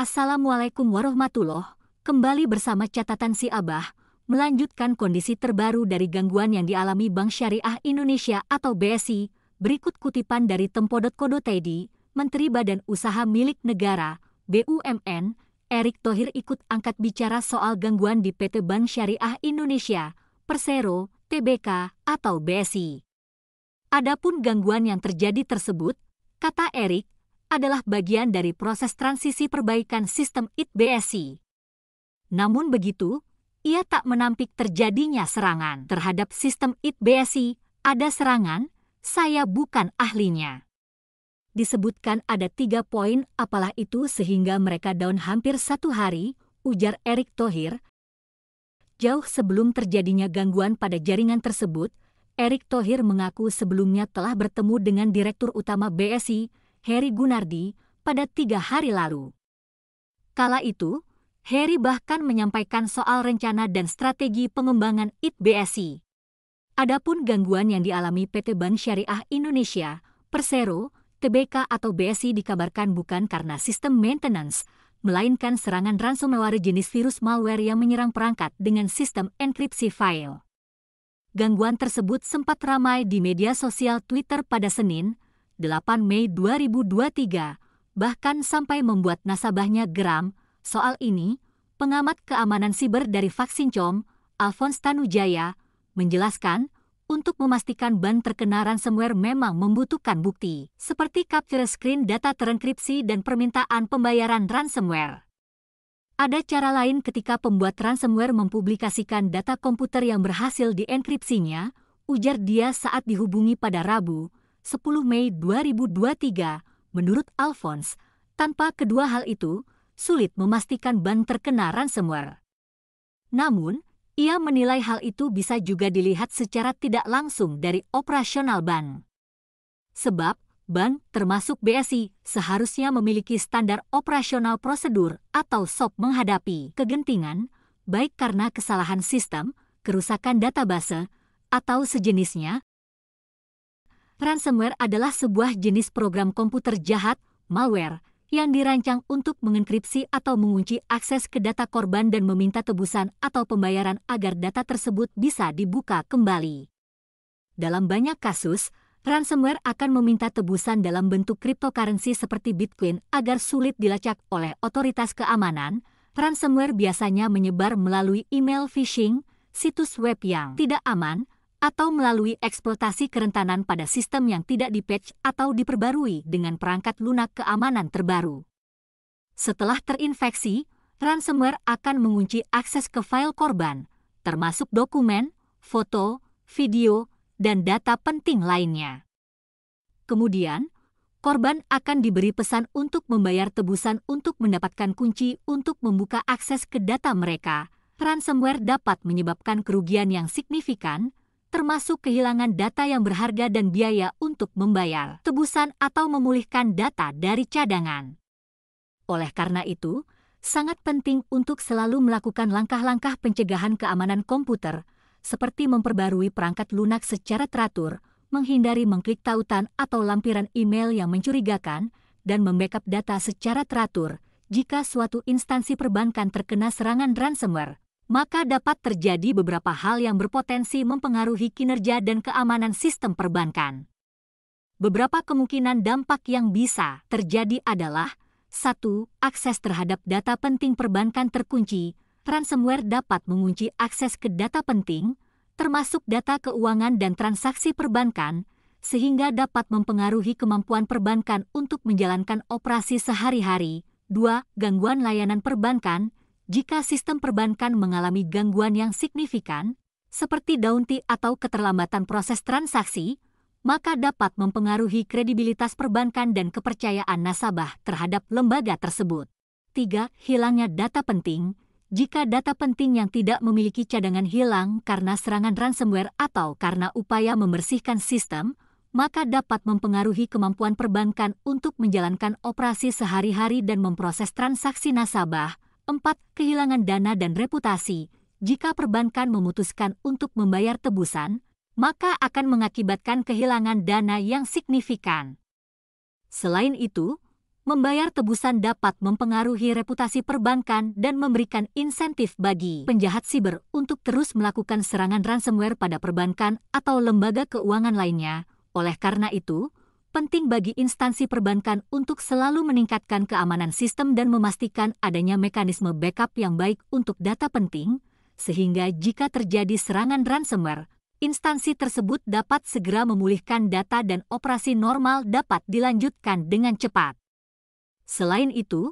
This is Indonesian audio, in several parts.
Assalamualaikum warahmatullahi Kembali bersama catatan si Abah, melanjutkan kondisi terbaru dari gangguan yang dialami Bank Syariah Indonesia atau BSI. Berikut kutipan dari Tempo.co.id, Menteri Badan Usaha Milik Negara, BUMN, Erick Thohir ikut angkat bicara soal gangguan di PT Bank Syariah Indonesia, Persero, TBK, atau BSI. Adapun gangguan yang terjadi tersebut, kata Erick, adalah bagian dari proses transisi perbaikan sistem ITBSI. Namun begitu, ia tak menampik terjadinya serangan terhadap sistem ITBSI. Ada serangan, saya bukan ahlinya. Disebutkan ada tiga poin apalah itu sehingga mereka down hampir satu hari, ujar Erick Thohir. Jauh sebelum terjadinya gangguan pada jaringan tersebut, Erick Thohir mengaku sebelumnya telah bertemu dengan Direktur Utama BSI, Harry Gunardi pada tiga hari lalu. Kala itu, Harry bahkan menyampaikan soal rencana dan strategi pengembangan ITBSI. Adapun gangguan yang dialami PT Bank Syariah Indonesia, Persero, TBK atau BSI dikabarkan bukan karena sistem maintenance, melainkan serangan ransomware jenis virus malware yang menyerang perangkat dengan sistem enkripsi file. Gangguan tersebut sempat ramai di media sosial Twitter pada Senin, 8 Mei 2023, bahkan sampai membuat nasabahnya geram. Soal ini, pengamat keamanan siber dari Vaksin.com, Alphonse Tanujaya, menjelaskan, untuk memastikan ban terkena ransomware memang membutuhkan bukti, seperti capture screen data terenkripsi dan permintaan pembayaran ransomware. Ada cara lain ketika pembuat ransomware mempublikasikan data komputer yang berhasil dienkripsinya, ujar dia saat dihubungi pada Rabu, 10 Mei 2023, menurut Alphonse, tanpa kedua hal itu, sulit memastikan ban terkena ransomware. Namun, ia menilai hal itu bisa juga dilihat secara tidak langsung dari operasional ban. Sebab, ban termasuk BSI seharusnya memiliki standar operasional prosedur atau SOP menghadapi kegentingan, baik karena kesalahan sistem, kerusakan database, atau sejenisnya, Ransomware adalah sebuah jenis program komputer jahat, malware, yang dirancang untuk mengenkripsi atau mengunci akses ke data korban dan meminta tebusan atau pembayaran agar data tersebut bisa dibuka kembali. Dalam banyak kasus, ransomware akan meminta tebusan dalam bentuk cryptocurrency seperti Bitcoin agar sulit dilacak oleh otoritas keamanan. Ransomware biasanya menyebar melalui email phishing, situs web yang tidak aman, atau melalui eksploitasi kerentanan pada sistem yang tidak dipatch atau diperbarui dengan perangkat lunak keamanan terbaru. Setelah terinfeksi, ransomware akan mengunci akses ke file korban, termasuk dokumen, foto, video, dan data penting lainnya. Kemudian, korban akan diberi pesan untuk membayar tebusan untuk mendapatkan kunci untuk membuka akses ke data mereka. Ransomware dapat menyebabkan kerugian yang signifikan, termasuk kehilangan data yang berharga dan biaya untuk membayar, tebusan atau memulihkan data dari cadangan. Oleh karena itu, sangat penting untuk selalu melakukan langkah-langkah pencegahan keamanan komputer, seperti memperbarui perangkat lunak secara teratur, menghindari mengklik tautan atau lampiran email yang mencurigakan, dan membackup data secara teratur jika suatu instansi perbankan terkena serangan ransomware maka dapat terjadi beberapa hal yang berpotensi mempengaruhi kinerja dan keamanan sistem perbankan. Beberapa kemungkinan dampak yang bisa terjadi adalah 1. Akses terhadap data penting perbankan terkunci. Ransomware dapat mengunci akses ke data penting, termasuk data keuangan dan transaksi perbankan, sehingga dapat mempengaruhi kemampuan perbankan untuk menjalankan operasi sehari-hari. 2. Gangguan layanan perbankan jika sistem perbankan mengalami gangguan yang signifikan, seperti daunti atau keterlambatan proses transaksi, maka dapat mempengaruhi kredibilitas perbankan dan kepercayaan nasabah terhadap lembaga tersebut. 3. Hilangnya data penting. Jika data penting yang tidak memiliki cadangan hilang karena serangan ransomware atau karena upaya membersihkan sistem, maka dapat mempengaruhi kemampuan perbankan untuk menjalankan operasi sehari-hari dan memproses transaksi nasabah, 4. Kehilangan dana dan reputasi. Jika perbankan memutuskan untuk membayar tebusan, maka akan mengakibatkan kehilangan dana yang signifikan. Selain itu, membayar tebusan dapat mempengaruhi reputasi perbankan dan memberikan insentif bagi penjahat siber untuk terus melakukan serangan ransomware pada perbankan atau lembaga keuangan lainnya. Oleh karena itu, penting bagi instansi perbankan untuk selalu meningkatkan keamanan sistem dan memastikan adanya mekanisme backup yang baik untuk data penting, sehingga jika terjadi serangan ransomware, instansi tersebut dapat segera memulihkan data dan operasi normal dapat dilanjutkan dengan cepat. Selain itu,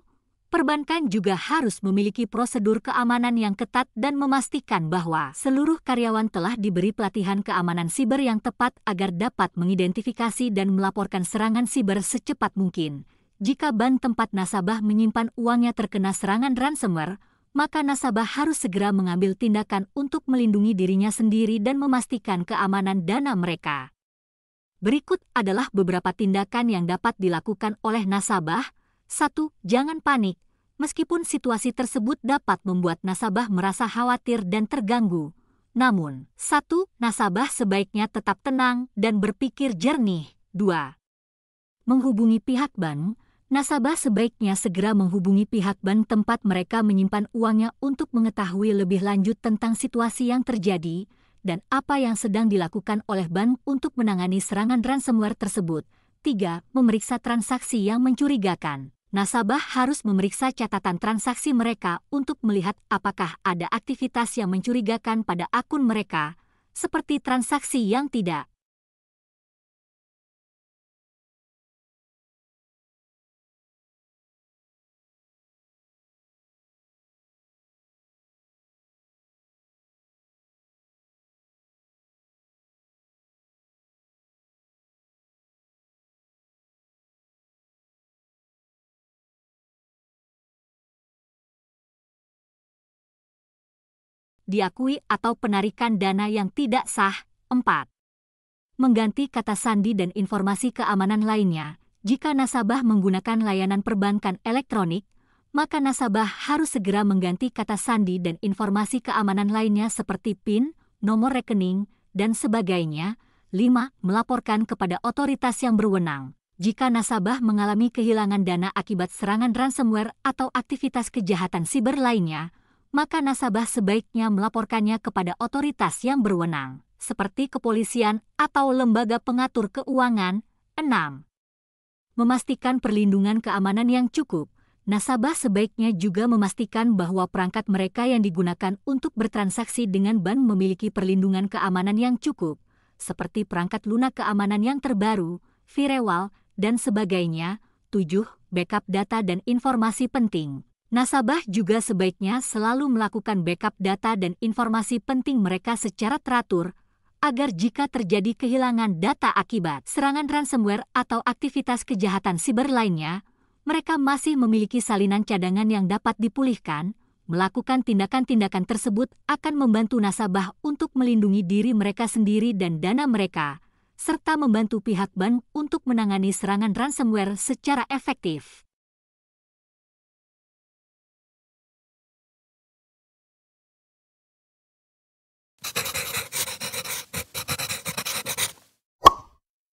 perbankan juga harus memiliki prosedur keamanan yang ketat dan memastikan bahwa seluruh karyawan telah diberi pelatihan keamanan siber yang tepat agar dapat mengidentifikasi dan melaporkan serangan siber secepat mungkin. Jika bank tempat nasabah menyimpan uangnya terkena serangan ransomware, maka nasabah harus segera mengambil tindakan untuk melindungi dirinya sendiri dan memastikan keamanan dana mereka. Berikut adalah beberapa tindakan yang dapat dilakukan oleh nasabah 1. Jangan panik, meskipun situasi tersebut dapat membuat nasabah merasa khawatir dan terganggu. Namun, 1. Nasabah sebaiknya tetap tenang dan berpikir jernih. 2. Menghubungi pihak bank, nasabah sebaiknya segera menghubungi pihak bank tempat mereka menyimpan uangnya untuk mengetahui lebih lanjut tentang situasi yang terjadi dan apa yang sedang dilakukan oleh bank untuk menangani serangan ransomware tersebut. tiga, Memeriksa transaksi yang mencurigakan nasabah harus memeriksa catatan transaksi mereka untuk melihat apakah ada aktivitas yang mencurigakan pada akun mereka, seperti transaksi yang tidak diakui atau penarikan dana yang tidak sah. 4. Mengganti kata sandi dan informasi keamanan lainnya. Jika nasabah menggunakan layanan perbankan elektronik, maka nasabah harus segera mengganti kata sandi dan informasi keamanan lainnya seperti PIN, nomor rekening, dan sebagainya. 5. Melaporkan kepada otoritas yang berwenang jika nasabah mengalami kehilangan dana akibat serangan ransomware atau aktivitas kejahatan siber lainnya, maka nasabah sebaiknya melaporkannya kepada otoritas yang berwenang, seperti kepolisian atau lembaga pengatur keuangan. 6. Memastikan perlindungan keamanan yang cukup. Nasabah sebaiknya juga memastikan bahwa perangkat mereka yang digunakan untuk bertransaksi dengan bank memiliki perlindungan keamanan yang cukup, seperti perangkat lunak keamanan yang terbaru, firewall, dan sebagainya. 7. Backup data dan informasi penting Nasabah juga sebaiknya selalu melakukan backup data dan informasi penting mereka secara teratur, agar jika terjadi kehilangan data akibat serangan ransomware atau aktivitas kejahatan siber lainnya, mereka masih memiliki salinan cadangan yang dapat dipulihkan. Melakukan tindakan-tindakan tersebut akan membantu nasabah untuk melindungi diri mereka sendiri dan dana mereka, serta membantu pihak bank untuk menangani serangan ransomware secara efektif.